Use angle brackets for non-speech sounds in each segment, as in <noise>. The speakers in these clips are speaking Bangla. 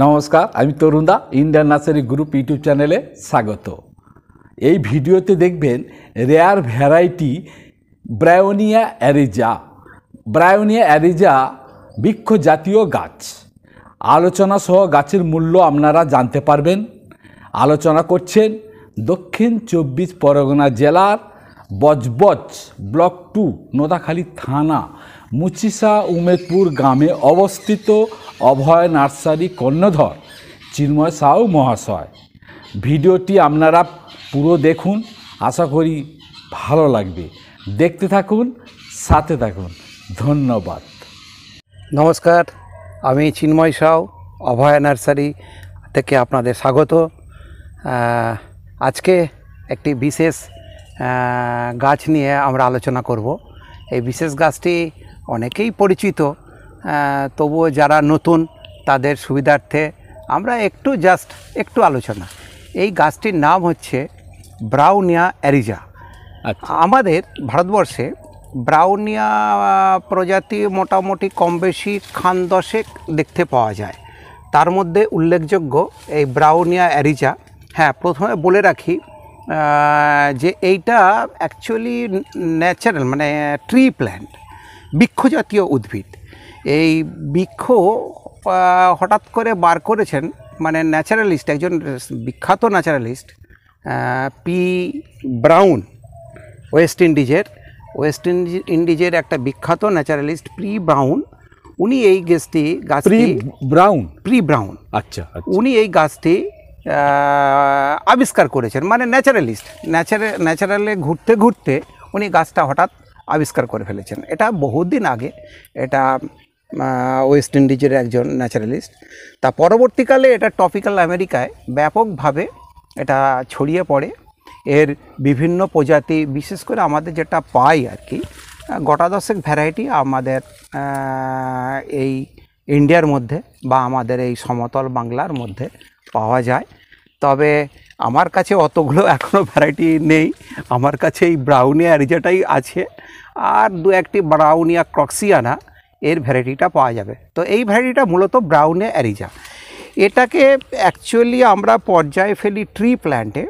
নমস্কার আমি তরুণদা ইন্ডিয়ান নার্সারি গ্রুপ ইউটিউব চ্যানেলে স্বাগত এই ভিডিওতে দেখবেন রেয়ার ভ্যারাইটি ব্রায়োনিয়া অ্যারিজা ব্রায়োনিয়া অ্যারিজা বৃক্ষ জাতীয় গাছ আলোচনা সহ গাছের মূল্য আপনারা জানতে পারবেন আলোচনা করছেন দক্ষিণ চব্বিশ পরগনা জেলার বজবজ ব্লক টু নোদাখালী থানা মুচিসা উমেদপুর গ্রামে অবস্থিত অভয় নার্সারি কর্ণধর চিন্ময় সাউ মহাশয় ভিডিওটি আপনারা পুরো দেখুন আশা করি ভালো লাগবে দেখতে থাকুন সাথে থাকুন ধন্যবাদ নমস্কার আমি চিন্ময় সাউ অভয় নার্সারি থেকে আপনাদের স্বাগত আজকে একটি বিশেষ গাছ নিয়ে আমরা আলোচনা করব এই বিশেষ গাছটি অনেকেই পরিচিত তবুও যারা নতুন তাদের সুবিধার্থে আমরা একটু জাস্ট একটু আলোচনা এই গাছটির নাম হচ্ছে ব্রাউনিয়া অ্যারিজা আচ্ছা। আমাদের ভারতবর্ষে ব্রাউনিয়া প্রজাতি মোটামুটি কম বেশি খান দশেক দেখতে পাওয়া যায় তার মধ্যে উল্লেখযোগ্য এই ব্রাউনিয়া অ্যারিজা হ্যাঁ প্রথমে বলে রাখি যে এইটা অ্যাকচুয়ালি ন্যাচারাল মানে ট্রি প্ল্যান্ট বৃক্ষজাতীয় উদ্ভিদ এই বৃক্ষ হঠাৎ করে বার করেছেন মানে ন্যাচারালিস্ট একজন বিখ্যাত ন্যাচারালিস্ট পি ব্রাউন ওয়েস্ট ইন্ডিজের ওয়েস্ট ইন্ডিজের একটা বিখ্যাত ন্যাচারালিস্ট প্রি ব্রাউন উনি এই গাছটি গাছ ব্রাউন প্রি ব্রাউন আচ্ছা, আচ্ছা উনি এই গাছটি আবিষ্কার করেছেন মানে ন্যাচারালিস্ট ন্যাচারে ন্যাচারালে ঘুরতে ঘুরতে উনি গাছটা হঠাৎ আবিষ্কার করে ফেলেছেন এটা বহুদিন আগে এটা ওয়েস্ট ইন্ডিজের একজন ন্যাচারালিস্ট তা পরবর্তীকালে এটা টপিক্যাল আমেরিকায় ব্যাপকভাবে এটা ছড়িয়ে পড়ে এর বিভিন্ন প্রজাতি বিশেষ করে আমাদের যেটা পাই আর কি গোটা দশেক ভ্যারাইটি আমাদের এই ইন্ডিয়ার মধ্যে বা আমাদের এই সমতল বাংলার মধ্যে পাওয়া যায় তবে আমার কাছে অতগুলো এখনও ভ্যারাইটি নেই আমার কাছে এই ব্রাউনিয়া রিজাটাই আছে আর দু একটি ব্রাউনিয়া ক্রক্সিয়ানা এর ভ্যারাইটিটা পাওয়া যাবে তো এই ভ্যারাইটিটা মূলত ব্রাউনে অ্যারিজা এটাকে অ্যাকচুয়ালি আমরা পর্যায়ে ফেলি ট্রি প্ল্যান্টে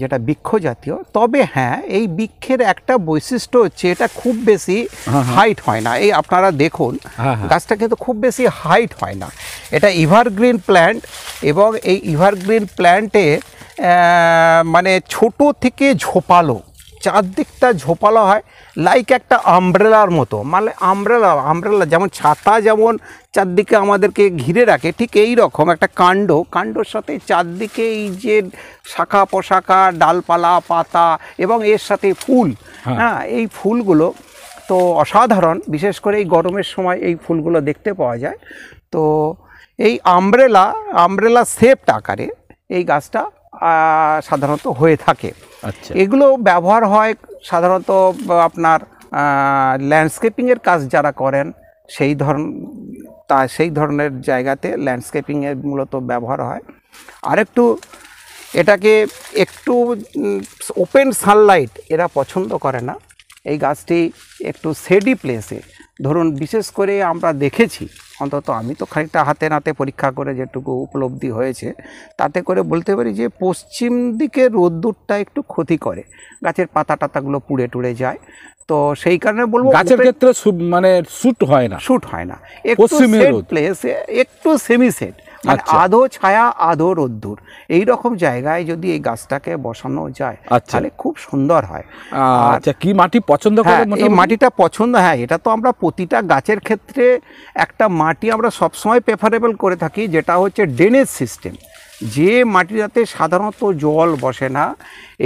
যেটা বৃক্ষ জাতীয় তবে হ্যাঁ এই বৃক্ষের একটা বৈশিষ্ট্য হচ্ছে এটা খুব বেশি হাইট হ্যাঁ, হ্যাঁ। হয় না এই আপনারা দেখুন হ্যাঁ, গাছটা কিন্তু খুব বেশি হাইট হয় না এটা ইভারগ্রিন প্ল্যান্ট এবং এই ইভারগ্রিন প্ল্যান্টে মানে ছোট থেকে ঝোপালো চারদিকটা ঝোপালো হয় লাইক একটা আমব্রেলার মতো মানে আমব্রেলা আমব্রেলা যেমন ছাতা যেমন চারদিকে আমাদেরকে ঘিরে রাখে ঠিক এই রকম একটা কাণ্ড কাণ্ডর সাথে চারদিকে এই যে শাখা পোশাখা ডালপালা পাতা এবং এর সাথে ফুল হ্যাঁ, হ্যাঁ এই ফুলগুলো তো অসাধারণ বিশেষ করে এই গরমের সময় এই ফুলগুলো দেখতে পাওয়া যায় তো এই আমব্রেলা আমব্রেলা সেপ আকারে এই গাছটা সাধারণত হয়ে থাকে আচ্ছা এগুলো ব্যবহার হয় সাধারণত আপনার ল্যান্ডস্কেপিংয়ের কাজ যারা করেন সেই ধরন তা সেই ধরনের জায়গাতে ল্যান্ডস্কেপিংয়ের মূলত ব্যবহার হয় আরেকটু এটাকে একটু ওপেন সানলাইট এরা পছন্দ করে না এই গাছটি একটু সেডি প্লেসে ধরুন বিশেষ করে আমরা দেখেছি অন্তত আমি তো খানিকটা হাতে নাতে পরীক্ষা করে যেটুকু উপলব্ধি হয়েছে তাতে করে বলতে পারি যে পশ্চিম দিকে রোদ্দুরটা একটু ক্ষতি করে গাছের পাতা টাতাগুলো পুড়ে টুড়ে যায় তো সেই কারণে বলবো গাছের ক্ষেত্রে মানে শ্যুট হয় না শ্যুট হয় না একটু প্লেসে একটু সেমি সেট মানে আধো আচ্ছা। ছায়া আধো রোদ্দুর এই রকম জায়গায় যদি এই গাছটাকে বসানো যায় আচ্ছা। তাহলে খুব সুন্দর হয় আচ্ছা কি মাটি পছন্দ করে হ্যাঁ, এই মাটিটা পছন্দ হ্যাঁ এটা তো আমরা প্রতিটা গাছের ক্ষেত্রে একটা মাটি আমরা সবসময় প্রেফারেবল করে থাকি যেটা হচ্ছে ড্রেনেজ সিস্টেম যে মাটিটাতে সাধারণত জল বসে না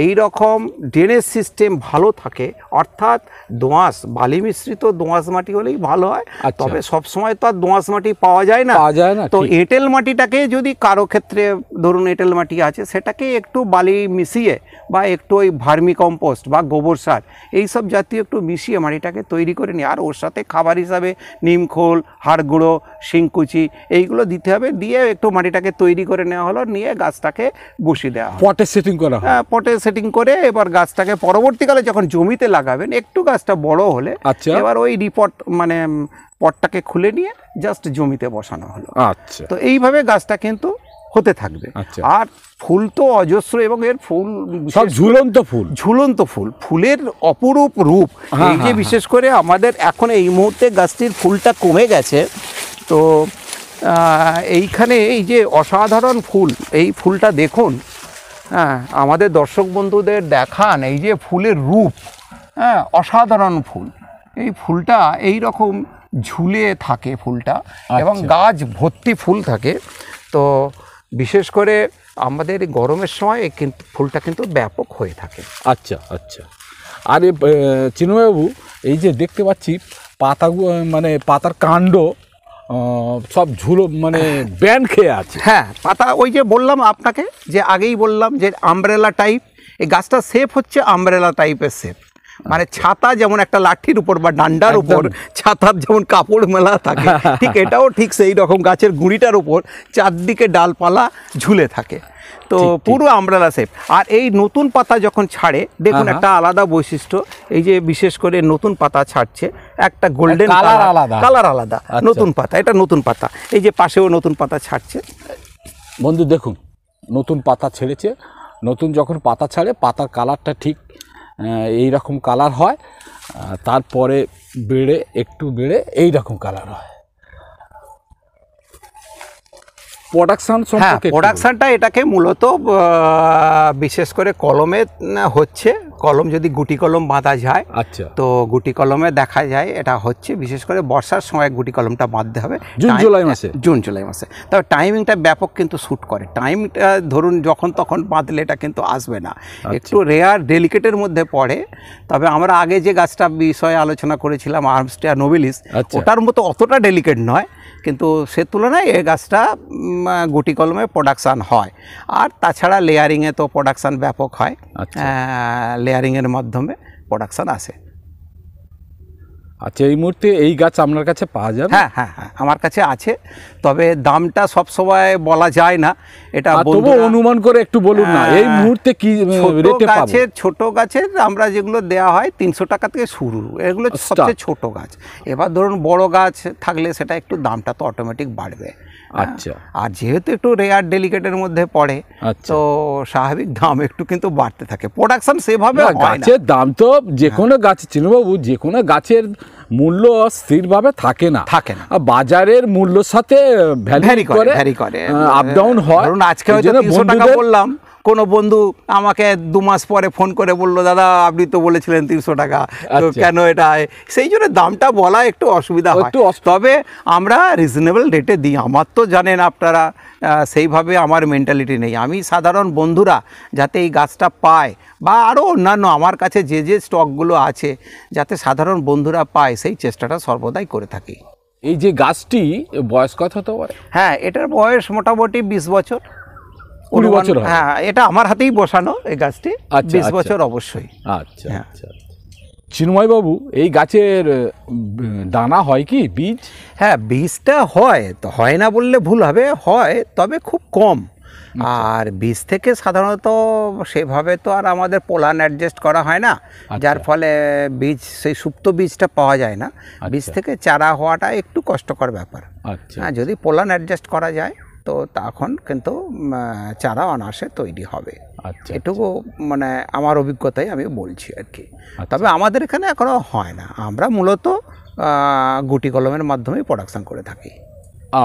এই রকম ড্রেনেজ সিস্টেম ভালো থাকে অর্থাৎ দোঁয়াশ বালি মিশ্রিত দোঁয়াশ মাটি হলেই ভালো হয় আচ্ছা। তবে সবসময় তো আর দোঁয়াশ মাটি পাওয়া যায় না পাওয়া যায় না তো এঁটেল মাটিটাকে যদি কারো ক্ষেত্রে ধরুন এঁটেল মাটি আছে সেটাকে একটু বালি মিশিয়ে বা একটু ওই ভার্মি কম্পোস্ট বা গোবর সার এইসব জাতীয় একটু মিশিয়ে মাটিটাকে তৈরি করে নিই আর ওর সাথে খাবার হিসাবে নিমখোল হাড় গুঁড়ো শিংকুচি এইগুলো দিতে হবে দিয়ে একটু মাটিটাকে তৈরি করে নেওয়া হলো নিয়ে গাছটাকে বসিয়ে দেওয়া পটে সেটিং করা হ্যাঁ পটে সেটিং করে এবার গাছটাকে পরবর্তীকালে যখন জমিতে লাগাবেন একটু গাছটা বড় হলে আচ্ছা এবার ওই রিপট মানে পটটাকে খুলে নিয়ে জাস্ট জমিতে বসানো হলো আচ্ছা তো এইভাবে গাছটা কিন্তু হতে থাকবে আচ্ছা। আর ফুল তো অজস্র এবং এর ফুল সব ঝুলন্ত ফুল ঝুলন্ত ফুল ফুলের অপরূপ রূপ হ্যাঁ, এই যে হ্যাঁ, বিশেষ করে আমাদের এখন এই মুহূর্তে গাছটির ফুলটা কমে গেছে তো এইখানে এই যে অসাধারণ ফুল এই ফুলটা দেখুন হ্যাঁ আমাদের দর্শক বন্ধুদের দেখান এই যে ফুলের রূপ হ্যাঁ অসাধারণ ফুল এই ফুলটা এই রকম ঝুলে থাকে ফুলটা এবং আচ্ছা। গাছ ভর্তি ফুল থাকে তো বিশেষ করে আমাদের গরমের সময় কিন্তু ফুলটা কিন্তু ব্যাপক হয়ে থাকে আচ্ছা আচ্ছা আরে চিনুবাবু এই যে দেখতে পাচ্ছি পাতা মানে পাতার কাণ্ড সব ঝুলো মানে ব্যান খেয়ে আছে হ্যাঁ পাতা ওই যে বললাম আপনাকে যে আগেই বললাম যে আমব্রেলা টাইপ এই গাছটা সেফ হচ্ছে আমব্রেলা টাইপের সেফ মানে আচ্ছা। ছাতা যেমন একটা লাঠির উপর বা ডান্ডার উপর ছাতার যেমন কাপড় মেলা থাকে <laughs> ঠিক এটাও ঠিক সেই রকম গাছের গুঁড়িটার উপর চারদিকে ডালপালা ঝুলে থাকে তো পুরো আমব্রেলা শেপ আর এই নতুন পাতা যখন ছাড়ে দেখুন একটা আলাদা বৈশিষ্ট্য এই যে বিশেষ করে নতুন পাতা ছাড়ছে একটা গোল্ডেন কালার আলাদা কালার আলাদা আচ্ছা। নতুন পাতা এটা নতুন পাতা এই যে পাশেও নতুন পাতা ছাড়ছে বন্ধু দেখুন নতুন পাতা ছেড়েছে নতুন যখন পাতা ছাড়ে পাতার কালারটা ঠিক এই রকম কালার হয় তারপরে বেড়ে একটু বেড়ে এই রকম কালার হয় হ্যাঁ, প্রোডাকশন প্রোডাকশনটা এটাকে মূলত বিশেষ করে কলমে হচ্ছে কলম যদি গুটি কলম বাঁধা যায় আচ্ছা তো গুটি কলমে দেখা যায় এটা হচ্ছে বিশেষ করে বর্ষার সময় গুটি কলমটা বাঁধতে হবে জুন জুলাই মাসে জুন জুলাই মাসে তবে টাইমিংটা ব্যাপক কিন্তু শ্যুট করে টাইমটা ধরুন যখন তখন বাঁধলে এটা কিন্তু আসবে না আচ্ছা। একটু রেয়ার ডেলিকেটের মধ্যে পড়ে তবে আমরা আগে যে গাছটা বিষয়ে আলোচনা করেছিলাম আর্মস্টিয়া নোবেলিস ওটার মতো অতটা ডেলিকেট নয় কিন্তু সে তুলনায় এ গাছটা গুটি কলমে প্রোডাকশান হয় আর তাছাড়া লেয়ারিংয়ে তো প্রোডাকশান ব্যাপক হয় লেয়ারিংয়ের আচ্ছা। মাধ্যমে প্রোডাকশান আসে আচ্ছা এই মুহূর্তে এই গাছ আপনার কাছে পাওয়া যাবে হ্যাঁ হ্যাঁ হ্যাঁ আমার কাছে আছে তবে দামটা সব বলা যায় না এটা তবু অনুমান করে একটু বলুন না এই হ্যাঁ, মুহূর্তে কি রেটে ছোট গাছের আমরা যেগুলো দেয়া হয় তিনশো টাকা থেকে শুরু এগুলো আচ্ছা। সবচেয়ে ছোট গাছ এবার ধরুন বড় গাছ থাকলে সেটা একটু দামটা তো অটোমেটিক বাড়বে হ্যাঁ, আচ্ছা আর যেহেতু একটু রেয়ার ডেলিকেটের মধ্যে পড়ে আচ্ছা। তো স্বাভাবিক দাম একটু কিন্তু বাড়তে থাকে প্রোডাকশন সেভাবে গাছের দাম তো যে হ্যাঁ। কোনো গাছ চিনবাবু যে কোনো গাছের মূল্য স্থিরভাবে থাকে না থাকে না বাজারের মূল্যর সাথে ভ্যারি করে আপ ডাউন হ্যাঁ, হয় আজকে বন্ধুদের বললাম কোনো বন্ধু আমাকে দু মাস পরে ফোন করে বললো দাদা আপনি তো বলেছিলেন তিনশো টাকা তো আচ্ছা। কেন এটা সেই জন্য দামটা বলা একটু অসুবিধা হয় তবে আমরা রিজনেবল রেটে দিই আমার তো জানেন আপনারা সেইভাবে আমার মেন্টালিটি নেই আমি সাধারণ বন্ধুরা যাতে এই গাছটা পায় বা আরও অন্যান্য আমার কাছে যে যে স্টকগুলো আছে যাতে সাধারণ বন্ধুরা পায় সেই চেষ্টাটা সর্বদাই করে থাকি এই যে গাছটি বয়স কত হতে পারে হ্যাঁ এটার বয়স মোটামুটি বিশ বছর কুড়ি বছর হ্যাঁ এটা আমার হাতেই বসানো এই গাছটি আচ্ছা, বিশ আচ্ছা। বছর অবশ্যই আচ্ছা হ্যাঁ। আচ্ছা বাবু এই গাছের দানা হয় কি বীজ হ্যাঁ বীজটা হয় তো হয় না বললে ভুল হবে হয় তবে খুব কম আচ্ছা। আর বীজ থেকে সাধারণত সেভাবে তো আর আমাদের পোলান অ্যাডজাস্ট করা হয় না যার ফলে বীজ সেই সুপ্ত বীজটা পাওয়া যায় না বীজ থেকে চারা হওয়াটা একটু কষ্টকর ব্যাপার হ্যাঁ যদি পোলান অ্যাডজাস্ট করা যায় তো তখন কিন্তু চারা অনাসে তৈরি হবে আচ্ছা, আচ্ছা এটুকু মানে আমার অভিজ্ঞতায় আমি বলছি আর কি আচ্ছা। তবে আমাদের এখানে এখনও হয় না আমরা মূলত গুটি কলমের মাধ্যমে প্রোডাকশান করে থাকি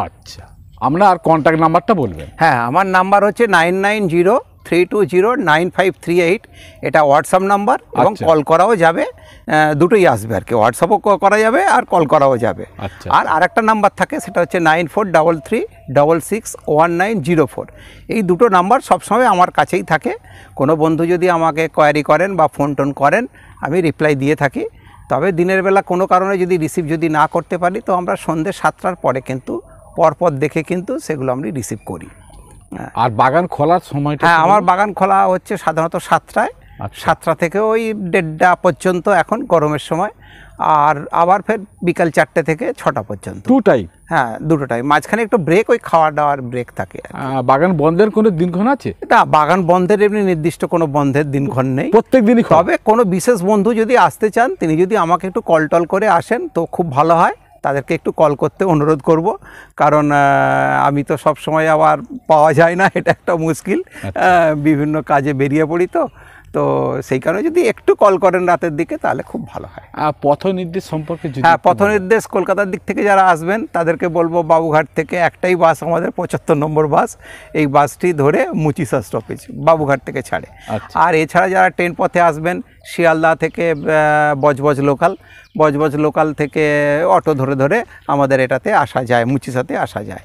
আচ্ছা আমরা আর কন্ট্যাক্ট নাম্বারটা বলবেন হ্যাঁ আমার নাম্বার হচ্ছে nine nine zero three two zero nine five three eight এটা হোয়াটসঅ্যাপ নাম্বার এবং কল আচ্ছা। করাও যাবে দুটোই আসবে আর কি হোয়াটসঅ্যাপও করা যাবে আর কল করাও যাবে আচ্ছা। আর আরেকটা নাম্বার থাকে সেটা হচ্ছে nine four double three six one nine zero four এই দুটো নাম্বার সব সময় আমার কাছেই থাকে কোনো বন্ধু যদি আমাকে কোয়ারি করেন বা ফোন টোন করেন আমি রিপ্লাই দিয়ে থাকি তবে দিনের বেলা কোনো কারণে যদি রিসিভ যদি না করতে পারি তো আমরা সন্ধ্যে সাতটার পরে কিন্তু পরপর দেখে কিন্তু সেগুলো আমি রিসিভ করি আর বাগান খোলার সময়টা হ্যাঁ আমার বাগান খোলা হচ্ছে সাধারণত সাতটায় আচ্ছা। সাতটা থেকে ওই দেড়টা পর্যন্ত এখন গরমের সময় আর আবার ফের বিকাল চারটে থেকে ছটা পর্যন্ত দুটাই হ্যাঁ দুটো টাইম মাঝখানে একটু ব্রেক ওই খাওয়া দাওয়ার ব্রেক থাকে বাগান বন্ধের কোনো দিনক্ষণ আছে না বাগান বন্ধের এমনি নির্দিষ্ট কোনো বন্ধের দিনক্ষণ নেই প্রত্যেক দিনই তবে কোনো বিশেষ বন্ধু যদি আসতে চান তিনি যদি আমাকে একটু কল টল করে আসেন তো খুব ভালো হয় তাদেরকে একটু কল করতে অনুরোধ করব কারণ আমি তো সব সময় আবার পাওয়া যায় না এটা একটা মুশকিল আচ্ছা। বিভিন্ন কাজে বেরিয়ে পড়ি তো তো সেই কারণে যদি একটু কল করেন রাতের দিকে তাহলে খুব ভালো হয় পথ নির্দেশ সম্পর্কে হ্যাঁ পথ নির্দেশ কলকাতার দিক থেকে যারা আসবেন তাদেরকে বলবো বাবুঘাট থেকে একটাই বাস আমাদের পঁচাত্তর নম্বর বাস এই বাসটি ধরে মুচিসা স্টপেজ বাবুঘাট থেকে ছাড়ে আচ্ছা। আর এছাড়া যারা ট্রেন পথে আসবেন শিয়ালদা থেকে বজবজ লোকাল বজবজ লোকাল থেকে অটো ধরে ধরে আমাদের এটাতে আসা যায় মুচিসাতে আসা যায়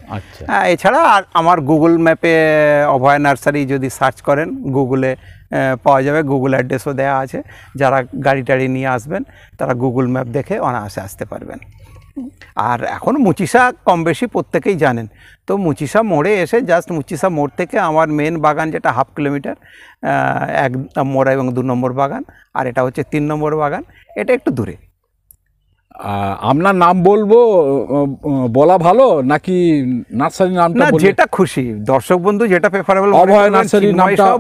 হ্যাঁ এছাড়া আর আমার গুগল ম্যাপে অভয় নার্সারি যদি সার্চ করেন গুগলে পাওয়া যাবে গুগল অ্যাড্রেসও দেওয়া আছে যারা গাড়ি টাড়ি নিয়ে আসবেন তারা গুগল ম্যাপ দেখে অনায়াসে আসতে পারবেন আর এখন মুচিসা কম বেশি প্রত্যেকেই জানেন তো মুচিসা মোড়ে এসে জাস্ট মুচিসা মোড় থেকে আমার মেন বাগান যেটা হাফ কিলোমিটার এক নম্বর এবং দু নম্বর বাগান আর এটা হচ্ছে তিন নম্বর বাগান এটা একটু দূরে আপনার নাম বলবো বলা ভালো নাকি নার্সারি নাম না যেটা খুশি দর্শক বন্ধু যেটা প্রেফারেবল অভয় নার্সারি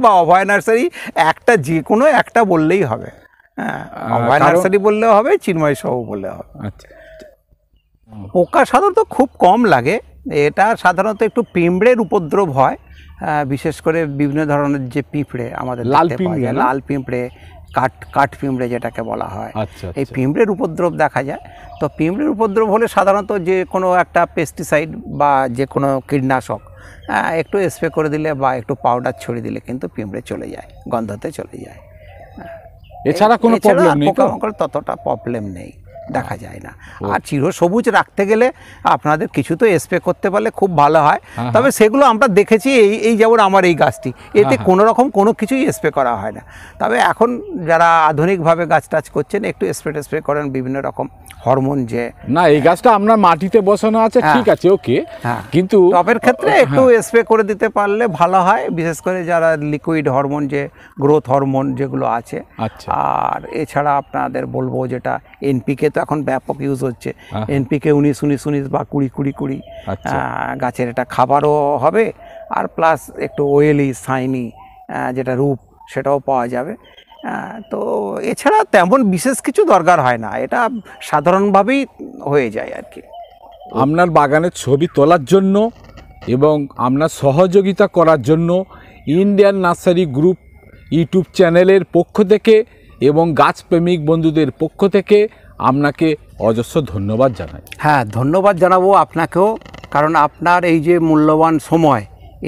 বা অভয় নার্সারি একটা যে কোনো একটা বললেই হবে হ্যাঁ অভয় নার্সারি বললেও হবে চিন্ময় সহ বললেও হবে আচ্ছা পোকা সাধারণত খুব কম লাগে এটা সাধারণত একটু পিঁপড়ের উপদ্রব হয় হ্যাঁ, বিশেষ করে বিভিন্ন ধরনের যে পিঁপড়ে আমাদের লাল পিঁপড়ে লাল পিঁপড়ে কাঠ কাঠ পিঁমড়ে যেটাকে বলা হয় আচ্ছা, এই আচ্ছা। পিঁমড়ের উপদ্রব দেখা যায় তো পিঁমড়ের উপদ্রব হলে সাধারণত যে কোনো একটা পেস্টিসাইড বা যে কোনো কীটনাশক হ্যাঁ, একটু স্প্রে করে দিলে বা একটু পাউডার ছড়িয়ে দিলে কিন্তু পিঁমড়ে চলে যায় গন্ধতে চলে যায় এছাড়া কোনো প্রবলেম নেই ততটা প্রবলেম নেই দেখা যায় না আর চিরসবুজ রাখতে গেলে আপনাদের কিছু তো স্প্রে করতে পারলে খুব ভালো হয় হ্যাঁ, তবে হ্যাঁ। সেগুলো আমরা দেখেছি এই এই যেমন আমার এই গাছটি হ্যাঁ, এতে কোনো রকম কোনো কিছুই স্প্রে করা হয় না তবে এখন যারা আধুনিকভাবে গাছ টাছ করছেন একটু স্প্রে টেস্প্রে করেন বিভিন্ন রকম হরমোন যে না এই গাছটা আপনার মাটিতে বসানো আছে ঠিক আছে ওকে কিন্তু টপের ক্ষেত্রে একটু স্প্রে করে দিতে পারলে ভালো হয় বিশেষ করে যারা লিকুইড হরমোন যে গ্রোথ হরমোন যেগুলো আছে আচ্ছা। আর এছাড়া আপনাদের বলবো যেটা এনপিকে তো এখন ব্যাপক ইউজ হচ্ছে এনপিকে উনিশ উনিশ উনিশ বা কুড়ি কুড়ি কুড়ি আচ্ছা। গাছের এটা খাবারও হবে আর প্লাস একটু ওয়েলি সাইনি যেটা রূপ সেটাও পাওয়া যাবে তো এছাড়া তেমন বিশেষ কিছু দরকার হয় না এটা সাধারণভাবেই হয়ে যায় আর কি আপনার বাগানের ছবি তোলার জন্য এবং আপনার সহযোগিতা করার জন্য ইন্ডিয়ান নার্সারি গ্রুপ ইউটিউব চ্যানেলের পক্ষ থেকে এবং গাছপ্রেমিক বন্ধুদের পক্ষ থেকে আপনাকে অজস্র ধন্যবাদ জানাই হ্যাঁ ধন্যবাদ জানাবো আপনাকেও কারণ আপনার এই যে মূল্যবান সময়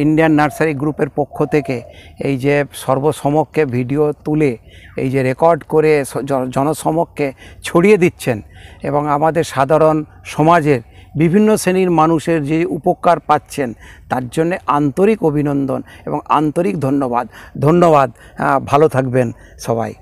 ইন্ডিয়ান নার্সারি গ্রুপের পক্ষ থেকে এই যে সর্বসমক্ষে ভিডিও তুলে এই যে রেকর্ড করে জনসমক্ষে ছড়িয়ে দিচ্ছেন এবং আমাদের সাধারণ সমাজের বিভিন্ন শ্রেণীর মানুষের যে উপকার পাচ্ছেন তার জন্য আন্তরিক অভিনন্দন এবং আন্তরিক ধন্যবাদ ধন্যবাদ ভালো থাকবেন সবাই